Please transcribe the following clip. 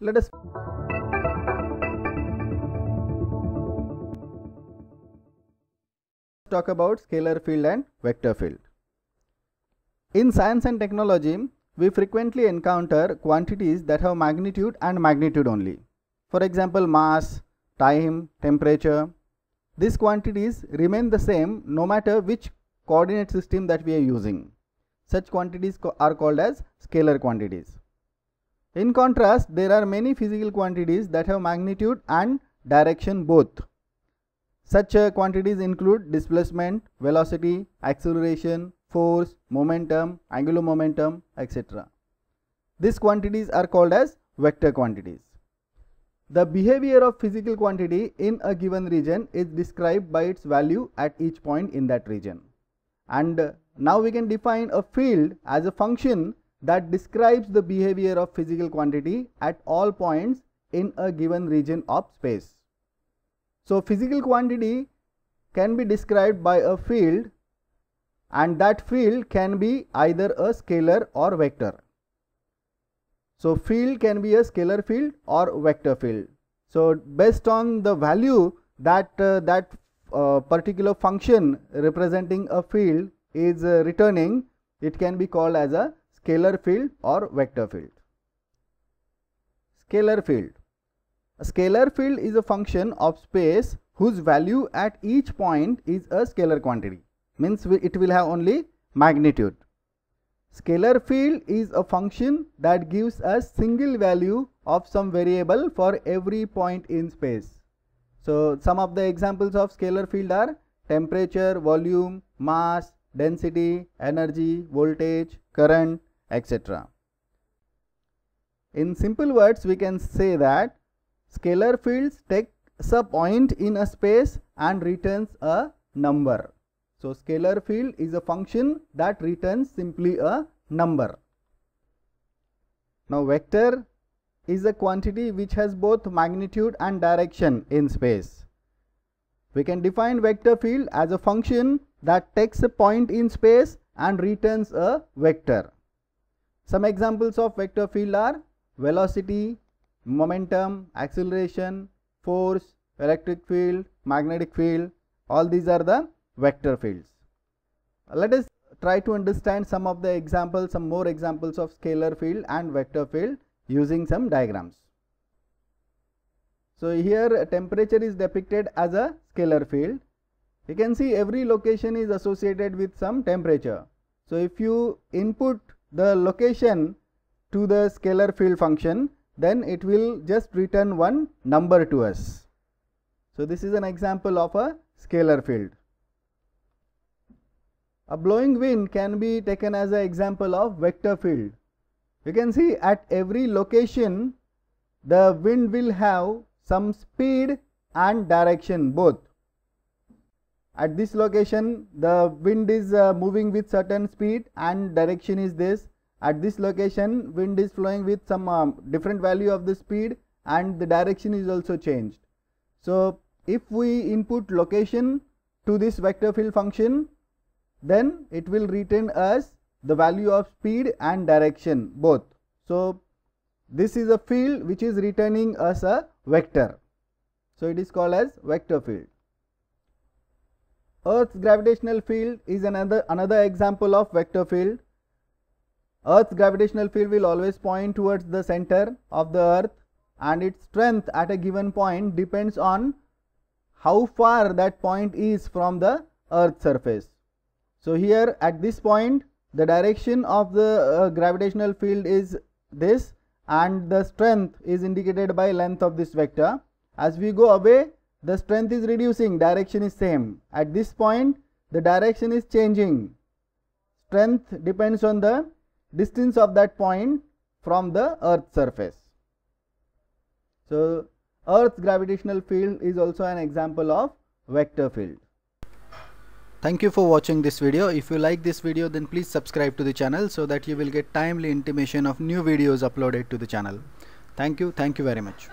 Let us talk about scalar field and vector field. In science and technology, we frequently encounter quantities that have magnitude and magnitude only. For example, mass, time, temperature. These quantities remain the same no matter which coordinate system that we are using. Such quantities are called as scalar quantities. In contrast, there are many physical quantities that have magnitude and direction both. Such uh, quantities include displacement, velocity, acceleration, force, momentum, angular momentum, etc. These quantities are called as vector quantities. The behavior of physical quantity in a given region is described by its value at each point in that region. And uh, now we can define a field as a function that describes the behavior of physical quantity at all points in a given region of space. So, physical quantity can be described by a field and that field can be either a scalar or vector. So, field can be a scalar field or vector field. So, based on the value that uh, that uh, particular function representing a field is uh, returning, it can be called as a scalar field or vector field. Scalar field. A scalar field is a function of space whose value at each point is a scalar quantity means it will have only magnitude. Scalar field is a function that gives a single value of some variable for every point in space. So, some of the examples of scalar field are temperature, volume, mass, density, energy, voltage, current, etc. In simple words, we can say that scalar fields takes a point in a space and returns a number. So, scalar field is a function that returns simply a number. Now, vector is a quantity which has both magnitude and direction in space. We can define vector field as a function that takes a point in space and returns a vector. Some examples of vector field are velocity, momentum, acceleration, force, electric field, magnetic field, all these are the vector fields. Let us try to understand some of the examples, some more examples of scalar field and vector field using some diagrams. So, here temperature is depicted as a scalar field. You can see every location is associated with some temperature. So, if you input the location to the scalar field function then it will just return one number to us. So, this is an example of a scalar field. A blowing wind can be taken as an example of vector field. You can see at every location the wind will have some speed and direction both at this location the wind is uh, moving with certain speed and direction is this at this location wind is flowing with some um, different value of the speed and the direction is also changed so if we input location to this vector field function then it will return us the value of speed and direction both so this is a field which is returning us a vector so it is called as vector field Earth's gravitational field is another, another example of vector field. Earth's gravitational field will always point towards the center of the earth and its strength at a given point depends on how far that point is from the earth's surface. So here at this point the direction of the uh, gravitational field is this and the strength is indicated by length of this vector. As we go away the strength is reducing, direction is same. At this point, the direction is changing. Strength depends on the distance of that point from the earth surface. So, earth's gravitational field is also an example of vector field. Thank you for watching this video. If you like this video then please subscribe to the channel so that you will get timely intimation of new videos uploaded to the channel. Thank you. Thank you very much.